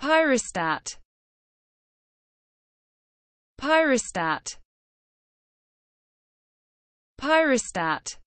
Pyrostat Pyrostat Pyrostat